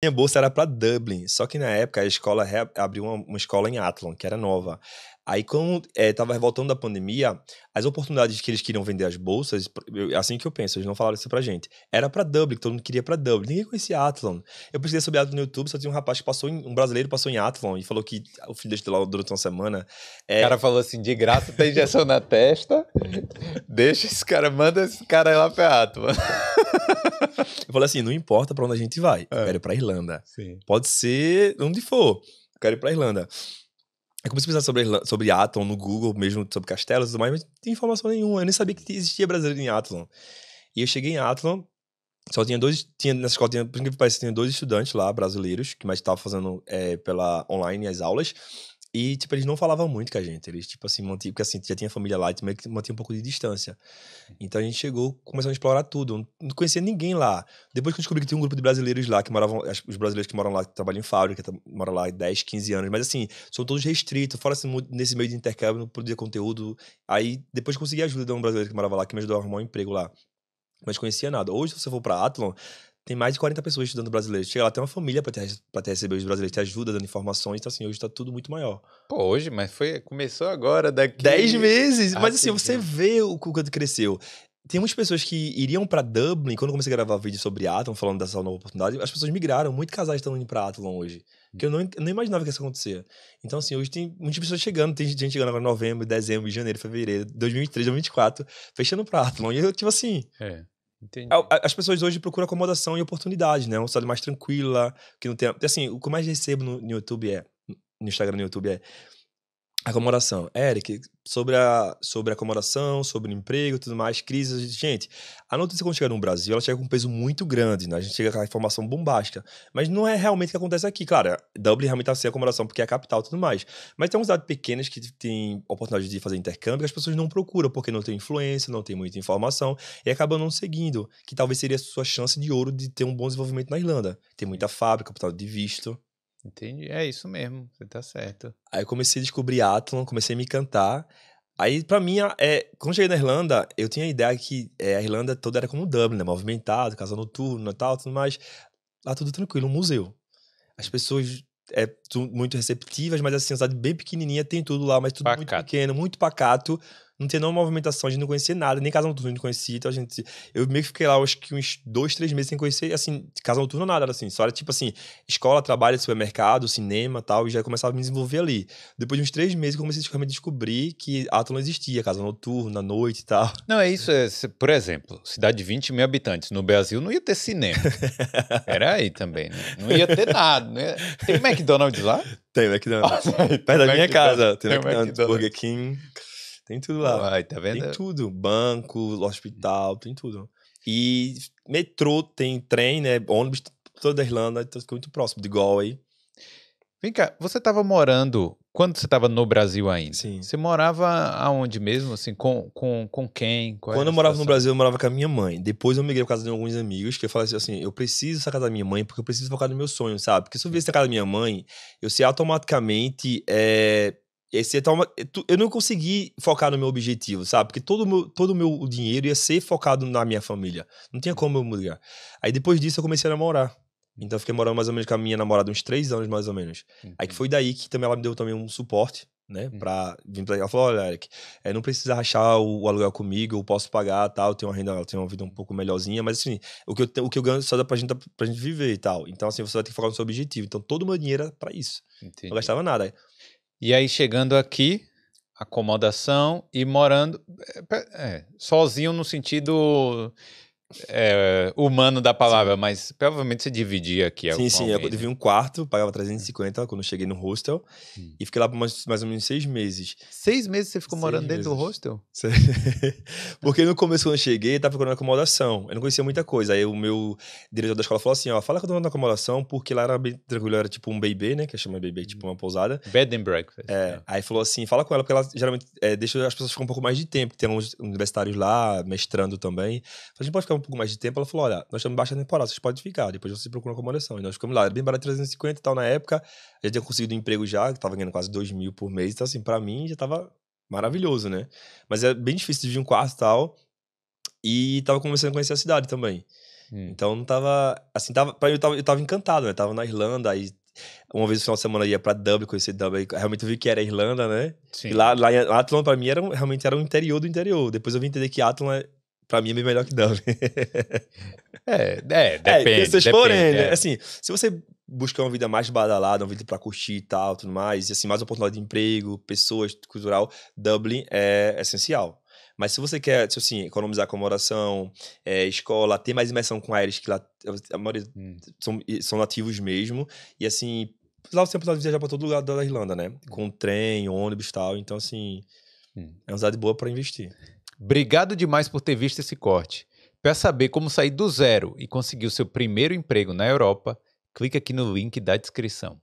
Minha bolsa era para Dublin, só que na época a escola abriu uma, uma, escola em Athlone, que era nova. Aí, quando estava é, voltando da pandemia, as oportunidades que eles queriam vender as bolsas, é assim que eu penso, eles não falaram isso pra gente, era para Dublin, todo mundo queria para Dublin. Ninguém conhecia Athlone. Eu pesquisei sobre Athlone no YouTube, só tinha um rapaz que passou, em, um brasileiro passou em Athlone e falou que o filho dele lá durante uma semana. É... O cara falou assim: de graça, tem injeção na testa, deixa esse cara, manda esse cara lá pra Athlone. Eu falei assim: não importa para onde a gente vai, é. eu quero ir pra Irlanda. Sim. Pode ser onde for, eu quero ir pra Irlanda. Eu comecei a pesquisar sobre, sobre Atom no Google, mesmo sobre castelos e tudo mais, mas não tinha informação nenhuma. Eu nem sabia que existia brasileiro em Athlon. E eu cheguei em Athlon, só tinha dois. Tinha, nessa escola, tinha, por parece que tinha dois estudantes lá, brasileiros, que mais estavam fazendo é, pela online as aulas. E, tipo, eles não falavam muito com a gente. Eles, tipo assim, mantinham, porque assim, já tinha família lá, também que mantinha um pouco de distância. Então a gente chegou, começamos a explorar tudo. Não conhecia ninguém lá. Depois que eu descobri que tinha um grupo de brasileiros lá, que moravam, os brasileiros que moram lá, que trabalham em fábrica, moram lá 10, 15 anos. Mas assim, são todos restritos. Fora assim, nesse meio de intercâmbio, não produzia conteúdo. Aí depois consegui a ajuda de um brasileiro que morava lá, que me ajudou a arrumar um emprego lá. Mas conhecia nada. Hoje, se você for pra Atlon, tem mais de 40 pessoas estudando brasileiro. Chega lá, tem uma família pra, ter, pra ter receber os brasileiros, te ajuda dando informações. Então, assim, hoje tá tudo muito maior. Pô, hoje, mas foi. Começou agora, daqui. 10 meses! Ah, mas assim, você vê o quanto cresceu. Tem muitas pessoas que iriam para Dublin, quando eu comecei a gravar vídeo sobre Atom, falando dessa nova oportunidade, as pessoas migraram. Muitos casais estão indo pra Atlon hoje. Que eu não, eu não imaginava que isso acontecia. Então, assim, hoje tem muitas pessoas chegando. Tem gente chegando agora em novembro, dezembro, janeiro, fevereiro, 2023, 2024, fechando pra Atlon. E eu, tipo assim. É. Entendi. É, as pessoas hoje procuram acomodação e oportunidade, né? Uma cidade mais tranquila, que não tem. Assim, o que eu mais recebo no, no YouTube é. No Instagram, no YouTube é Acomodação. Eric, sobre a, sobre a acomodação, sobre o emprego tudo mais, crises. Gente, a notícia quando chega no Brasil, ela chega com um peso muito grande, né? A gente chega com a informação bombástica. Mas não é realmente o que acontece aqui. Claro, Dublin realmente está sem acomodação, porque é a capital tudo mais. Mas tem cidades pequenas que têm oportunidade de fazer intercâmbio que as pessoas não procuram, porque não tem influência, não tem muita informação, e acabam não seguindo, que talvez seria a sua chance de ouro de ter um bom desenvolvimento na Irlanda. Tem muita fábrica, capital de visto. Entendi. É isso mesmo, você tá certo. Aí eu comecei a descobrir Atlon, comecei a me cantar. Aí, pra mim, é, quando cheguei na Irlanda, eu tinha a ideia que é, a Irlanda toda era como Dublin, né? Movimentado, casa noturna e tal, tudo mais. Lá tudo tranquilo, um museu. As pessoas é, muito receptivas, mas assim, uma cidade bem pequenininha, tem tudo lá, mas tudo pacato. muito pequeno, muito pacato não tinha nenhuma movimentação, a gente não conhecia nada, nem Casa Noturna a gente conhecia, então a gente... Eu meio que fiquei lá, acho que uns dois, três meses sem conhecer, assim, Casa Noturna nada, era assim, só era tipo assim, escola, trabalho, supermercado, cinema tal, e já começava a me desenvolver ali. Depois de uns três meses, eu comecei a descobrir que Atom não existia, Casa Noturna, Noite e tal. Não, é isso, é, por exemplo, cidade de 20 mil habitantes, no Brasil não ia ter cinema. era aí também, né? Não ia ter nada. né? Tem McDonald's lá? Tem McDonald's. Perto da minha casa, tem, tem McDonald's, McDonald's, Burger King... Tem tudo lá. Uai, tá vendo? Tem tudo. Banco, hum. hospital, tem tudo. E metrô, tem trem, né? Ônibus, toda a Irlanda, então fica muito próximo de Galway. Vem cá, você estava morando quando você estava no Brasil ainda? Sim. Você morava aonde mesmo? Assim, com, com, com quem? Qual quando eu morava no Brasil, eu morava com a minha mãe. Depois eu migrei para casa de alguns amigos que eu falei assim: eu preciso sair da minha mãe porque eu preciso focar no meu sonho, sabe? Porque se eu viesse na casa da minha mãe, eu sei automaticamente é, esse trauma, eh, eu não consegui focar no meu objetivo, sabe? Porque todo meu, todo meu dinheiro ia ser focado na minha família. Não tinha como eu mudar. Aí depois disso eu comecei a namorar. Então eu fiquei morando mais ou menos com a minha namorada uns três anos, mais ou menos. Entendi. Aí que foi daí que também ela me deu também um suporte, né? Hum. Pra vir pra ela falou: olha, Eric, é, não precisa rachar o, o, aluguel comigo, eu posso pagar tal, eu tenho uma renda, eu tenho uma vida um pouco melhorzinha, mas assim, o que eu, o que eu ganho só dá pra gente, pra gente viver e tal. Então, assim, você vai ter que focar no seu objetivo. Então, todo o meu dinheiro era pra isso. Entendi. Não gastava nada. E aí, chegando aqui, acomodação e morando é, é, sozinho no sentido é, é, humano da palavra, sim. mas provavelmente você dividia aqui. Sim, sim. Alguém, eu dividi né? um quarto, pagava 350 quando eu cheguei no hostel hum. e fiquei lá por mais, mais ou menos seis meses. Seis meses você ficou seis morando meses. dentro do hostel? Porque no começo, quando eu cheguei, eu tava procurando acomodação. Eu não conhecia muita coisa. Aí o meu diretor da escola falou assim: ó, fala com a dona da acomodação, porque lá era bem tranquilo, era tipo um bebê, né? Que chama bebê, tipo hum. uma pousada. Bed and breakfast. É, é. Aí falou assim: fala com ela, porque ela geralmente é, deixa as pessoas ficam um pouco mais de tempo, tem uns universitários lá, mestrando também. Falei, a gente pode ficar um pouco mais de tempo, ela falou: olha, nós estamos baixa temporada, vocês podem ficar, depois vocês procuram acomodação. E nós ficamos lá, era bem barato 350 e tal na época. Eu já tinha conseguido um emprego já, que tava ganhando quase 2 mil por mês. Então, assim, para mim já tava maravilhoso, né? Mas é bem difícil dividir um quarto e tal. E tava começando a conhecer a cidade também. Hum. Então não tava. Assim, tava, pra mim eu tava, eu tava encantado, né? Tava na Irlanda, aí uma vez no final de semana eu ia pra Dublin, conhecer Dublin, realmente eu vi que era Irlanda, né? Sim. E lá, lá Athlone pra mim era, realmente era o interior do interior. Depois eu vim entender que Athlone é Pra mim é bem melhor que Dove. É, é, é, depende. É, porém, né? É. Assim, se você buscar uma vida mais badalada, uma vida para curtir e tal, tudo mais, e assim, mais oportunidade de emprego, pessoas, cultural, Dublin é essencial. Mas se você quer, assim, economizar acomodação, é, escola, ter mais imersão com aires que lá, a maioria hum. são, são nativos mesmo, e assim, lá você pode viajar para todo lugar da Irlanda, né? Com trem, ônibus e tal, então assim, hum. é uma cidade boa para investir. Obrigado demais por ter visto esse corte. Para saber como sair do zero e conseguir o seu primeiro emprego na Europa, clique aqui no link da descrição.